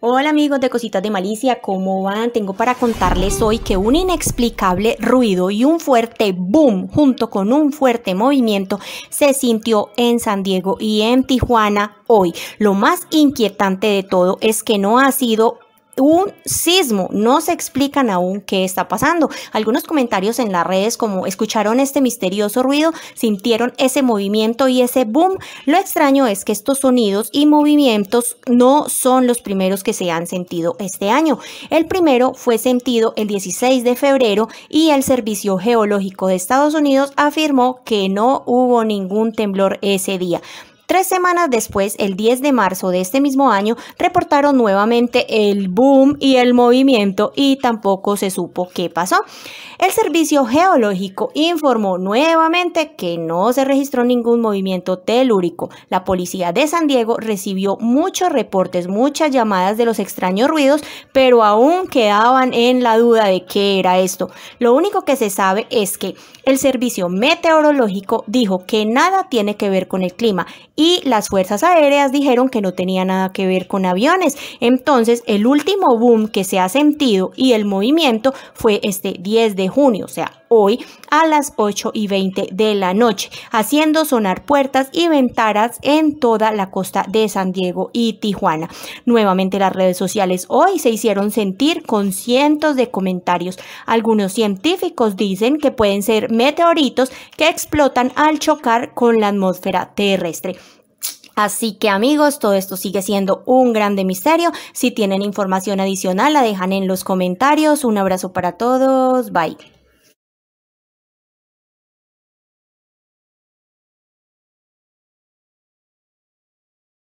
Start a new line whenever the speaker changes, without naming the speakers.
Hola amigos de Cositas de Malicia, ¿cómo van? Tengo para contarles hoy que un inexplicable ruido y un fuerte boom junto con un fuerte movimiento se sintió en San Diego y en Tijuana hoy. Lo más inquietante de todo es que no ha sido un sismo. No se explican aún qué está pasando. Algunos comentarios en las redes como escucharon este misterioso ruido, sintieron ese movimiento y ese boom. Lo extraño es que estos sonidos y movimientos no son los primeros que se han sentido este año. El primero fue sentido el 16 de febrero y el Servicio Geológico de Estados Unidos afirmó que no hubo ningún temblor ese día. Tres semanas después, el 10 de marzo de este mismo año, reportaron nuevamente el boom y el movimiento y tampoco se supo qué pasó. El Servicio Geológico informó nuevamente que no se registró ningún movimiento telúrico. La policía de San Diego recibió muchos reportes, muchas llamadas de los extraños ruidos, pero aún quedaban en la duda de qué era esto. Lo único que se sabe es que el Servicio Meteorológico dijo que nada tiene que ver con el clima y las fuerzas aéreas dijeron que no tenía nada que ver con aviones. Entonces, el último boom que se ha sentido y el movimiento fue este 10 de junio, o sea, hoy a las 8 y 20 de la noche, haciendo sonar puertas y ventanas en toda la costa de San Diego y Tijuana. Nuevamente las redes sociales hoy se hicieron sentir con cientos de comentarios. Algunos científicos dicen que pueden ser meteoritos que explotan al chocar con la atmósfera terrestre. Así que amigos, todo esto sigue siendo un grande misterio. Si tienen información adicional, la dejan en los comentarios. Un abrazo para todos. Bye.